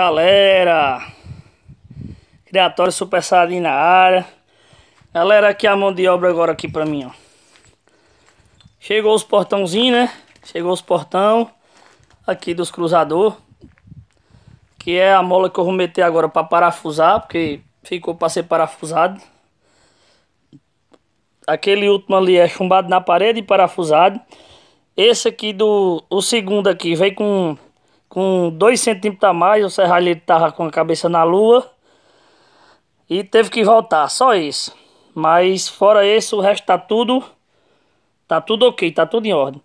Galera, criatório super saiyajin na área. Galera, aqui é a mão de obra agora aqui pra mim, ó. Chegou os portãozinhos, né? Chegou os portão aqui dos cruzador. Que é a mola que eu vou meter agora pra parafusar, porque ficou pra ser parafusado. Aquele último ali é chumbado na parede e parafusado. Esse aqui do... o segundo aqui vem com com dois centímetros a mais, o serralheiro estava com a cabeça na lua e teve que voltar, só isso. Mas fora isso, o resto tá tudo tá tudo OK, tá tudo em ordem.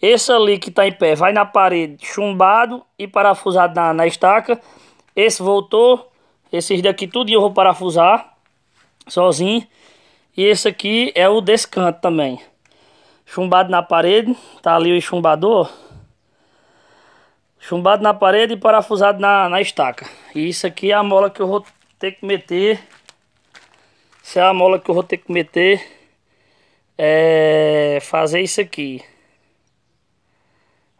Esse ali que tá em pé vai na parede chumbado e parafusado na, na estaca. Esse voltou, esses daqui tudo eu vou parafusar sozinho. E esse aqui é o descanto também. Chumbado na parede, tá ali o chumbador chumbado na parede e parafusado na, na estaca. E isso aqui é a mola que eu vou ter que meter. Isso é a mola que eu vou ter que meter. É fazer isso aqui.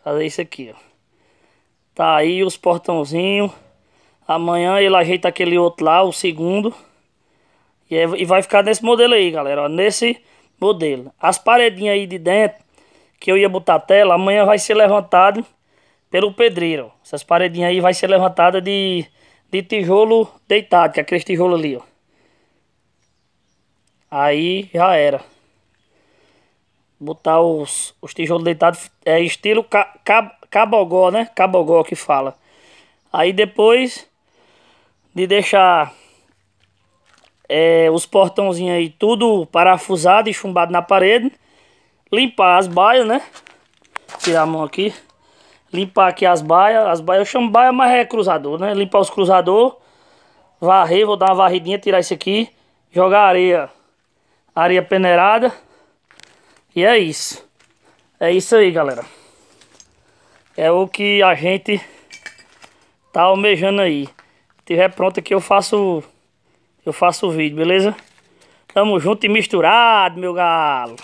Fazer isso aqui, ó. Tá aí os portãozinhos. Amanhã ele ajeita aquele outro lá, o segundo. E, é, e vai ficar nesse modelo aí, galera. Ó, nesse modelo. As paredinhas aí de dentro, que eu ia botar tela, amanhã vai ser levantado pelo pedreiro. Essas paredinhas aí vai ser levantada de, de tijolo deitado, que é aquele tijolo ali, ó. Aí já era. Botar os, os tijolos deitados, é estilo ca, cab, cabogó, né? Cabogó que fala. Aí depois de deixar é, os portãozinhos aí tudo parafusado e chumbado na parede, limpar as baias, né? Tirar a mão aqui limpar aqui as baias. As baias eu chamo baia, mas é cruzador, né? Limpar os cruzador, varrer, vou dar uma varridinha, tirar isso aqui, jogar areia, areia peneirada. E é isso. É isso aí, galera. É o que a gente tá almejando aí. Se tiver pronto aqui eu faço eu faço o vídeo, beleza? Tamo junto e misturado, meu galo.